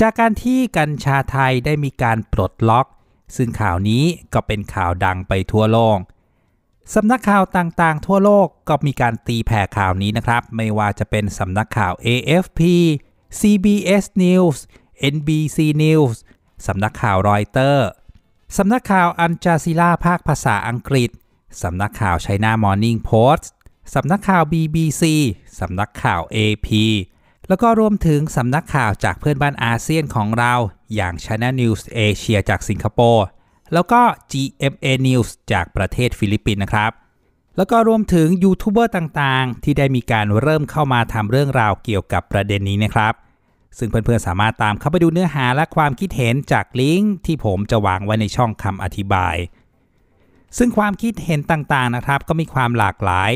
จากการที่กัญชาไทยได้มีการปลดล็อก ซึ่งข่าวนี้ก็เป็นข่าวดังไปทั่วโลก สำนักข่าวต่างๆทั่วโลกก็มีการตีแผ่ข่าวนี้นะครับ ไม่ว่าจะเป็นสำนักข่าว AFP CBS News NBC News สำนักข่าวรอยเตอร์สำนักข่าวอันจาซิล่าภาคภาษาอังกฤษ สำนักข่าวไชน่ามอร์นิ่งโพสต์สำนักข่าว BBC สำนักข่าว AP แล้วก็รวมถึงสำนักข่าวจากเพื่อนบ้านอาเซียนของเราอย่าง China News Asia จากสิงคโปร์แล้วก็ GMA News จากประเทศฟิลิปปินส์นะครับ แล้วก็รวมถึงยูทูบเบอร์ต่างๆ ที่ได้มีการเริ่มเข้ามาทำเรื่องราวเกี่ยวกับประเด็นนี้นะครับ ซึ่งเพื่อนๆสามารถตามเข้าไปดูเนื้อหาและความคิดเห็นจากลิงก์ ที่ผมจะวางไว้ในช่องคำอธิบาย ซึ่งความคิดเห็นต่างๆนะครับ ก็มีความหลากหลาย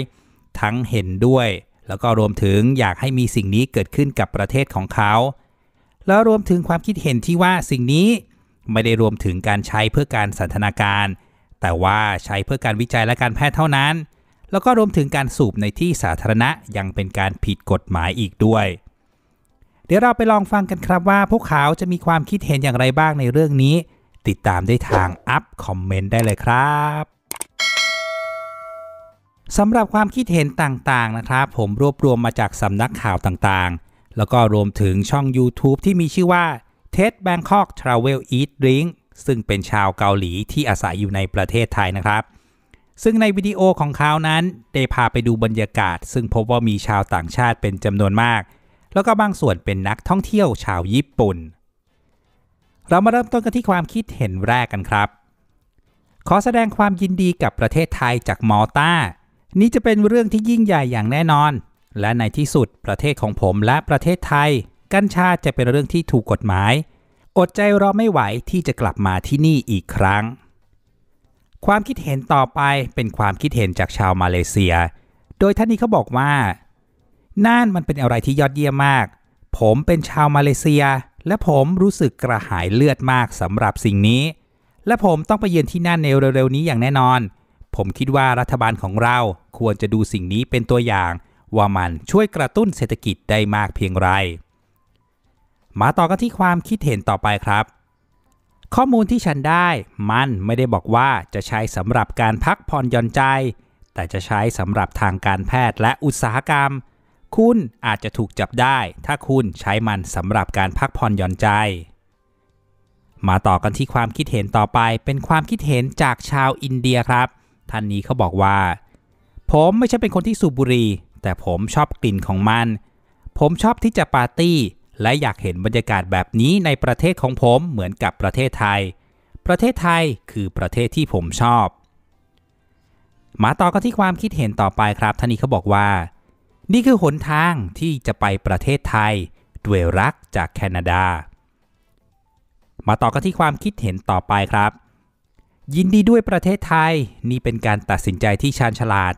ทั้งเห็นด้วยแล้วก็รวมถึงอยากให้มีสิ่งนี้เกิดขึ้นกับประเทศของเขา แล้วรวมถึงความคิดเห็นที่ว่าสิ่งนี้ ไม่ได้รวมถึงการใช้เพื่อการสันทนาการ แต่ว่าใช้เพื่อการวิจัยและการแพทย์เท่านั้น แล้วก็รวมถึงการสูบในที่สาธารณะยังเป็นการผิดกฎหมายอีกด้วย เดี๋ยวเราไปลองฟังกันครับว่า พวกเขาจะมีความคิดเห็นอย่างไรบ้างในเรื่องนี้ ติดตามได้ทางอัพคอมเมนต์ได้เลยครับสำหรับความคิดเห็นต่างๆ นะครับ ผมรวบรวมมาจากสำนักข่าวต่างๆ แล้วก็รวมถึงช่อง YouTube ที่มีชื่อว่า TED Bangkok Travel Eat Drink ซึ่งเป็นชาวเกาหลีที่อาศัยอยู่ในประเทศไทยนะครับ ซึ่งในวิดีโอของเขานั้นได้พาไปดูบรรยากาศ ซึ่งพบว่ามีชาวต่างชาติเป็นจำนวนมาก แล้วก็บางส่วนเป็นนักท่องเที่ยวชาวญี่ปุ่น เรามาเริ่มต้นกันที่ความคิดเห็นแรกกันครับ ขอแสดงความยินดีกับประเทศไทยจากมอตตานี้จะเป็นเรื่องที่ยิ่งใหญ่อย่างแน่นอน และในที่สุดประเทศของผมและประเทศไทย กัญชาจะเป็นเรื่องที่ถูกกฎหมาย อดใจรอไม่ไหวที่จะกลับมาที่นี่อีกครั้ง ความคิดเห็นต่อไปเป็นความคิดเห็นจากชาวมาเลเซีย โดยท่านนี้เขาบอกว่า น่านมันเป็นอะไรที่ยอดเยี่ยมมาก ผมเป็นชาวมาเลเซีย และผมรู้สึกกระหายเลือดมากสำหรับสิ่งนี้ และผมต้องไปเยือนที่น่านใน เร็วๆนี้อย่างแน่นอนผมคิดว่ารัฐบาลของเราควรจะดูสิ่งนี้เป็นตัวอย่าง ว่ามันช่วยกระตุ้นเศรษฐกิจได้มากเพียงไร มาต่อกันที่ความคิดเห็นต่อไปครับ ข้อมูลที่ฉันได้มันไม่ได้บอกว่าจะใช้สำหรับการพักผ่อนหย่อนใจ แต่จะใช้สำหรับทางการแพทย์และอุตสาหกรรม คุณอาจจะถูกจับได้ ถ้าคุณใช้มันสำหรับการพักผ่อนหย่อนใจ มาต่อกันที่ความคิดเห็นต่อไปเป็นความคิดเห็นจากชาวอินเดียครับท่านนี้เขาบอกว่า ผมไม่ใช่เป็นคนที่สูบบุหรี่แต่ผมชอบกลิ่นของมันผมชอบที่จะปาร์ตี้ และอยากเห็นบรรยากาศแบบนี้ในประเทศของผมเหมือนกับประเทศไทย ประเทศไทยคือประเทศที่ผมชอบ มาต่อกันที่ความคิดเห็นต่อไปครับท่านนี้เขาบอกว่า นี่คือหนทางที่จะไปประเทศไทยด้วยรักจากแคนาดา มาต่อกันที่ความคิดเห็นต่อไปครับยินดีด้วยประเทศไทย นี่เป็นการตัดสินใจที่ชาญฉลาด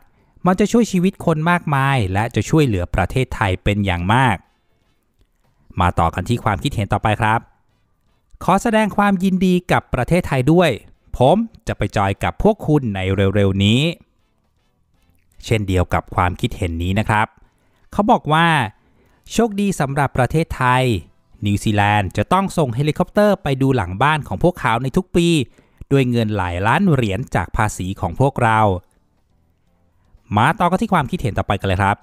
มันจะช่วยชีวิตคนมากมาย และจะช่วยเหลือประเทศไทยเป็นอย่างมาก มาต่อกันที่ความคิดเห็นต่อไปครับ ขอแสดงความยินดีกับประเทศไทยด้วย ผมจะไปจอยกับพวกคุณในเร็วๆ นี้ เช่นเดียวกับความคิดเห็นนี้นะครับ เขาบอกว่า โชคดีสำหรับประเทศไทย นิวซีแลนด์จะต้องส่งเฮลิคอปเตอร์ไปดูหลังบ้านของพวกเขาในทุกปีด้วยเงินหลายล้านเหรียญจากภาษีของพวกเรา มาต่อกันที่ความคิดเห็นต่อไปกันเลยครับ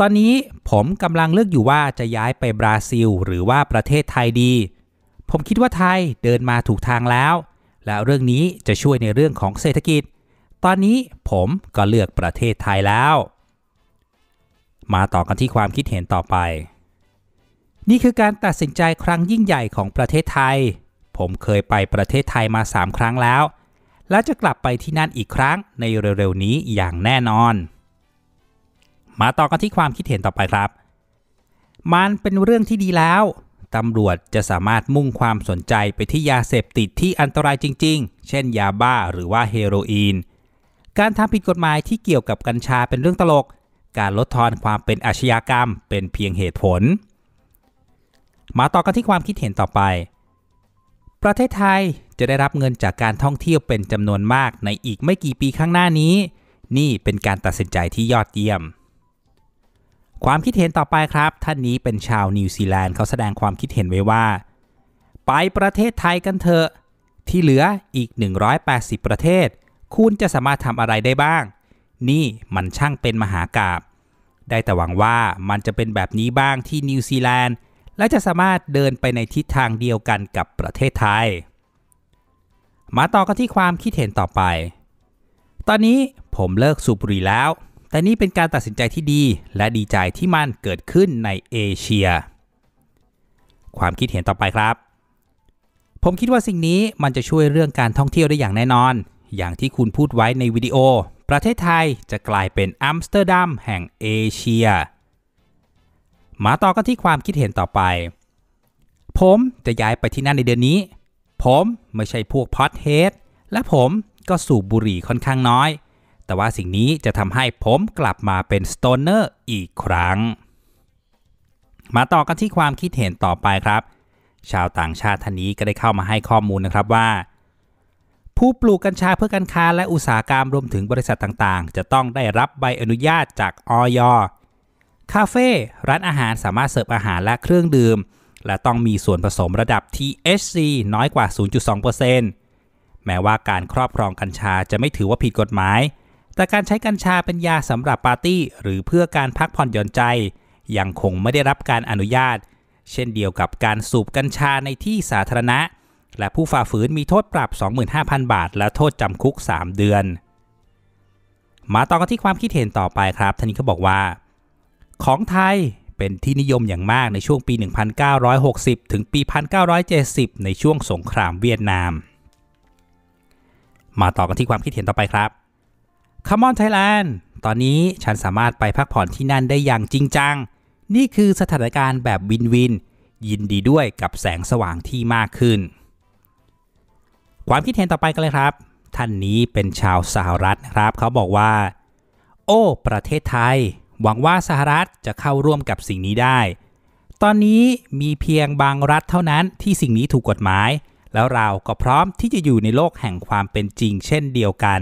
ตอนนี้ผมกำลังเลือกอยู่ว่าจะย้ายไปบราซิลหรือว่าประเทศไทยดี ผมคิดว่าไทยเดินมาถูกทางแล้ว และเรื่องนี้จะช่วยในเรื่องของเศรษฐกิจ ตอนนี้ผมก็เลือกประเทศไทยแล้ว มาต่อกันที่ความคิดเห็นต่อไป นี่คือการตัดสินใจครั้งยิ่งใหญ่ของประเทศไทยผมเคยไปประเทศไทยมา3ครั้งแล้ว และจะกลับไปที่นั่นอีกครั้งในเร็วๆนี้อย่างแน่นอน มาต่อกันที่ความคิดเห็นต่อไปครับ มันเป็นเรื่องที่ดีแล้ว ตำรวจจะสามารถมุ่งความสนใจไปที่ยาเสพติดที่อันตรายจริง ๆ เช่นยาบ้าหรือว่าเฮโรอีน การทำผิดกฎหมายที่เกี่ยวกับกัญชาเป็นเรื่องตลก การลดทอนความเป็นอาชญากรรมเป็นเพียงเหตุผล มาต่อกันที่ความคิดเห็นต่อไปประเทศไทยจะได้รับเงินจากการท่องเที่ยวเป็นจำนวนมากในอีกไม่กี่ปีข้างหน้านี้ นี่เป็นการตัดสินใจที่ยอดเยี่ยม ความคิดเห็นต่อไปครับ ท่านนี้เป็นชาวนิวซีแลนด์เขาแสดงความคิดเห็นไว้ว่าไปประเทศไทยกันเถอะที่เหลืออีก 180 ประเทศคุณจะสามารถทำอะไรได้บ้าง นี่มันช่างเป็นมหากาบได้แต่หวังว่ามันจะเป็นแบบนี้บ้างที่นิวซีแลนด์และจะสามารถเดินไปในทิศทางเดียวกันกับประเทศไทย มาต่อกันที่ความคิดเห็นต่อไป ตอนนี้ผมเลิกสูบบุหรี่แล้ว แต่นี่เป็นการตัดสินใจที่ดีและดีใจที่มันเกิดขึ้นในเอเชีย ความคิดเห็นต่อไปครับ ผมคิดว่าสิ่งนี้มันจะช่วยเรื่องการท่องเที่ยวได้อย่างแน่นอน อย่างที่คุณพูดไว้ในวิดีโอ ประเทศไทยจะกลายเป็นอัมสเตอร์ดัมแห่งเอเชียมาต่อกันที่ความคิดเห็นต่อไป ผมจะย้ายไปที่นั่นในเดือนนี้ ผมไม่ใช่พวกพอดเฮดและผมก็สูบบุหรี่ค่อนข้างน้อย แต่ว่าสิ่งนี้จะทำให้ผมกลับมาเป็นสโตนเนอร์อีกครั้ง มาต่อกันที่ความคิดเห็นต่อไปครับ ชาวต่างชาติท่านนี้ก็ได้เข้ามาให้ข้อมูลนะครับว่า ผู้ปลูกกัญชาเพื่อการค้าและอุตสาหกรรมรวมถึงบริษัทต่างๆ จะต้องได้รับใบอนุญาตจากออยคาเฟ่ร้านอาหารสามารถเสิร์ฟอาหารและเครื่องดื่ม และต้องมีส่วนผสมระดับ THC น้อยกว่า 0.2%แม้ว่าการครอบครองกัญชาจะไม่ถือว่าผิดกฎหมาย แต่การใช้กัญชาเป็นยาสำหรับปาร์ตี้ หรือเพื่อการพักผ่อนหย่อนใจ ยังคงไม่ได้รับการอนุญาต เช่นเดียวกับการสูบกัญชาในที่สาธารณะ และผู้ฝ่าฝืนมีโทษปรับ 25,000 บาท และโทษจำคุก 3 เดือน มาต่อกันที่ความคิดเห็นต่อไปครับท่านนี้เขาบอกว่าของไทยเป็นที่นิยมอย่างมากในช่วงปี 1960 ถึงปี 1970 ในช่วงสงครามเวียดนาม มาต่อกันที่ความคิดเห็นต่อไปครับค o m e on Thailand ตอนนี้ฉันสามารถไปพักผ่อนที่นั่นได้อย่างจริงจัง นี่คือสถานการณ์แบบวินวิน ยินดีด้วยกับแสงสว่างที่มากขึ้น ความคิดเห็นต่อไปกันเลยครับ ท่านนี้เป็นชาวสหรัฐนะครับ เขาบอกว่า โอ้ ประเทศไทยหวังว่าสหรัฐจะเข้าร่วมกับสิ่งนี้ได้ ตอนนี้มีเพียงบางรัฐเท่านั้นที่สิ่งนี้ถูกกฎหมาย แล้วเราก็พร้อมที่จะอยู่ในโลกแห่งความเป็นจริงเช่นเดียวกัน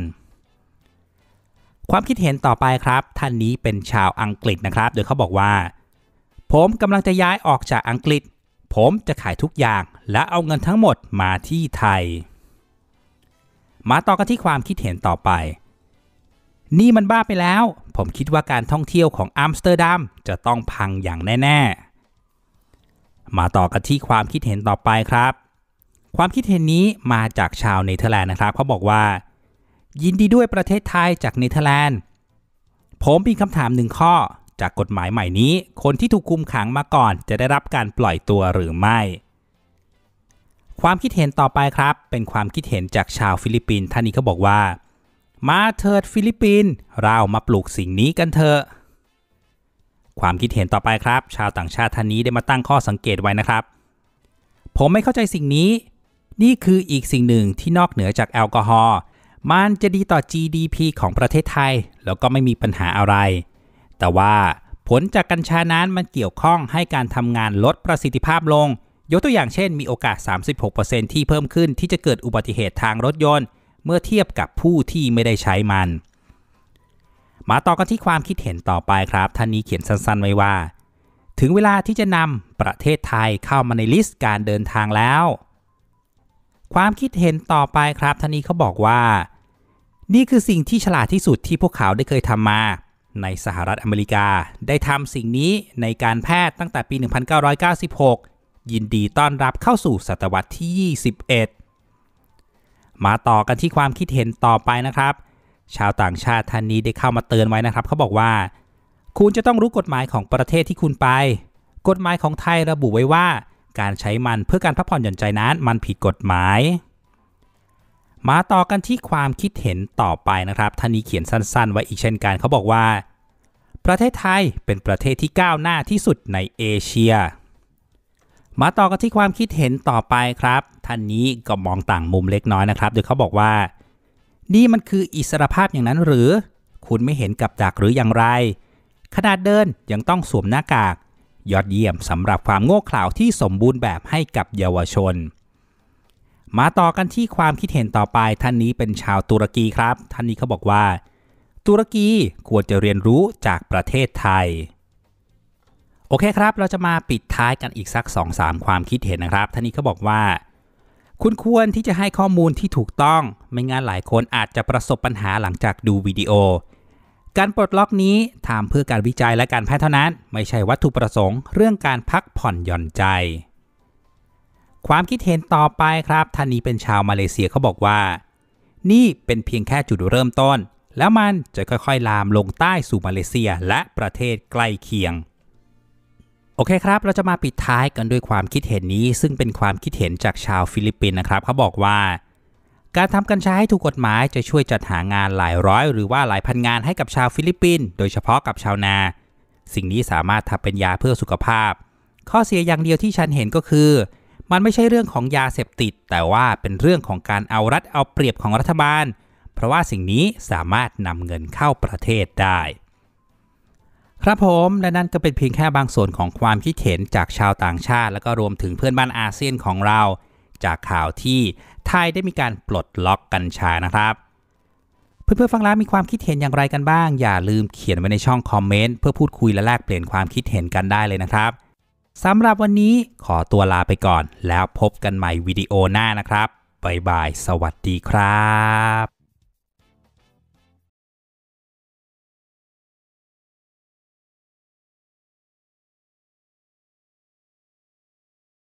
ความคิดเห็นต่อไปครับ ท่านนี้เป็นชาวอังกฤษนะครับ โดยเขาบอกว่า ผมกำลังจะย้ายออกจากอังกฤษ ผมจะขายทุกอย่างและเอาเงินทั้งหมดมาที่ไทย มาต่อกันที่ความคิดเห็นต่อไปนี่มันบ้าไปแล้ว ผมคิดว่าการท่องเที่ยวของอัมสเตอร์ดัมจะต้องพังอย่างแน่ๆ มาต่อกันที่ความคิดเห็นต่อไปครับ ความคิดเห็นนี้มาจากชาวเนเธอร์แลนด์นะครับ เขาบอกว่า ยินดีด้วยประเทศไทยจากเนเธอร์แลนด์ ผมมีคำถามหนึ่งข้อ จากกฎหมายใหม่นี้ คนที่ถูกคุมขังมาก่อน จะได้รับการปล่อยตัวหรือไม่ ความคิดเห็นต่อไปครับ เป็นความคิดเห็นจากชาวฟิลิปปินส์ท่านนี้เขาบอกว่ามาเถิดฟิลิปปินส์เรามาปลูกสิ่งนี้กันเถอะความคิดเห็นต่อไปครับ ชาวต่างชาติท่านนี้ได้มาตั้งข้อสังเกตไว้นะครับ ผมไม่เข้าใจสิ่งนี้ นี่คืออีกสิ่งหนึ่งที่นอกเหนือจากแอลกอฮอล์มันจะดีต่อ GDP ของประเทศไทย แล้วก็ไม่มีปัญหาอะไร แต่ว่าผลจากกัญชานั้นมันเกี่ยวข้องให้การทำงานลดประสิทธิภาพลง ยกตัวอย่างเช่น มีโอกาส 36%ที่เพิ่มขึ้นที่จะเกิดอุบัติเหตุทางรถยนต์เมื่อเทียบกับผู้ที่ไม่ได้ใช้มัน มาต่อกันที่ความคิดเห็นต่อไปครับท่านนี้เขียนสั้นๆ ไว้ว่า ถึงเวลาที่จะนำประเทศไทยเข้ามาในลิสต์การเดินทางแล้ว ความคิดเห็นต่อไปครับท่านนี้เขาบอกว่า นี่คือสิ่งที่ฉลาดที่สุดที่พวกเขาได้เคยทำมา ในสหรัฐอเมริกาได้ทำสิ่งนี้ในการแพทย์ตั้งแต่ปี 1996 ยินดีต้อนรับเข้าสู่ศตวรรษที่ 21มาต่อกันที่ความคิดเห็นต่อไปนะครับ ชาวต่างชาติท่านนี้ได้เข้ามาเตือนไว้นะครับ เขาบอกว่า คุณจะต้องรู้กฎหมายของประเทศที่คุณไป กฎหมายของไทยระบุไว้ว่า การใช้มันเพื่อการพักผ่อนหย่อนใจนั้น มันผิดกฎหมาย มาต่อกันที่ความคิดเห็นต่อไปนะครับ ท่านนี้เขียนสั้นๆ ไว้อีกเช่นกันเขาบอกว่า ประเทศไทยเป็นประเทศที่ก้าวหน้าที่สุดในเอเชียมาต่อกันที่ความคิดเห็นต่อไปครับท่านนี้ก็มองต่างมุมเล็กน้อยนะครับโดยเขาบอกว่า นี่มันคืออิสรภาพอย่างนั้นหรือ คุณไม่เห็นกับจากหรืออย่างไร ขนาดเดินยังต้องสวมหน้ากาก ยอดเยี่ยมสำหรับความโง่เขลาที่สมบูรณ์แบบให้กับเยาวชนมาต่อกันที่ความคิดเห็นต่อไปท่านนี้เป็นชาวตุรกีครับท่านนี้เขาบอกว่า ตุรกีควรจะเรียนรู้จากประเทศไทยโอเคครับ เราจะมาปิดท้ายกันอีกสัก 2-3 ความคิดเห็นนะครับท่านนี้ก็บอกว่า คุณควรที่จะให้ข้อมูลที่ถูกต้อง ไม่งั้นหลายคนอาจจะประสบปัญหาหลังจากดูวิดีโอ การปลดล็อกนี้ทำเพื่อการวิจัยและการแพทย์เท่านั้น ไม่ใช่วัตถุประสงค์ เรื่องการพักผ่อนหย่อนใจ ความคิดเห็นต่อไปครับท่านนี้เป็นชาวมาเลเซียเขาบอกว่า นี่เป็นเพียงแค่จุดเริ่มต้น แล้วมันจะค่อย ๆลามลงใต้สู่มาเลเซีย และประเทศใกล้เคียงโอเคครับ เราจะมาปิดท้ายกันด้วยความคิดเห็นนี้ซึ่งเป็นความคิดเห็นจากชาวฟิลิปปินส์นะครับ เขาบอกว่า การทำกัญชาให้ถูกกฎหมายจะช่วยจัดหางานหลายร้อยหรือว่าหลายพันงานให้กับชาวฟิลิปปินส์โดยเฉพาะกับชาวนา สิ่งนี้สามารถทำเป็นยาเพื่อสุขภาพ ข้อเสียอย่างเดียวที่ฉันเห็นก็คือ มันไม่ใช่เรื่องของยาเสพติด แต่ว่าเป็นเรื่องของการเอารัดเอาเปรียบของรัฐบาล เพราะว่าสิ่งนี้สามารถนำเงินเข้าประเทศได้ครับผมและนั่นก็เป็นเพียงแค่บางส่วนของความคิดเห็นจากชาวต่างชาติ และก็รวมถึงเพื่อนบ้านอาเซียนของเรา จากข่าวที่ไทยได้มีการปลดล็อกกัญชานะครับ เพื่อนๆฟังแล้วมีความคิดเห็นอย่างไรกันบ้างอย่าลืมเขียนไว้ในช่องคอมเมนต์เพื่อพูดคุยและแลกเปลี่ยนความคิดเห็นกันได้เลยนะครับสำหรับวันนี้ขอตัวลาไปก่อนแล้วพบกันใหม่วิดีโอหน้านะครับบ๊ายบายสวัสดีครับ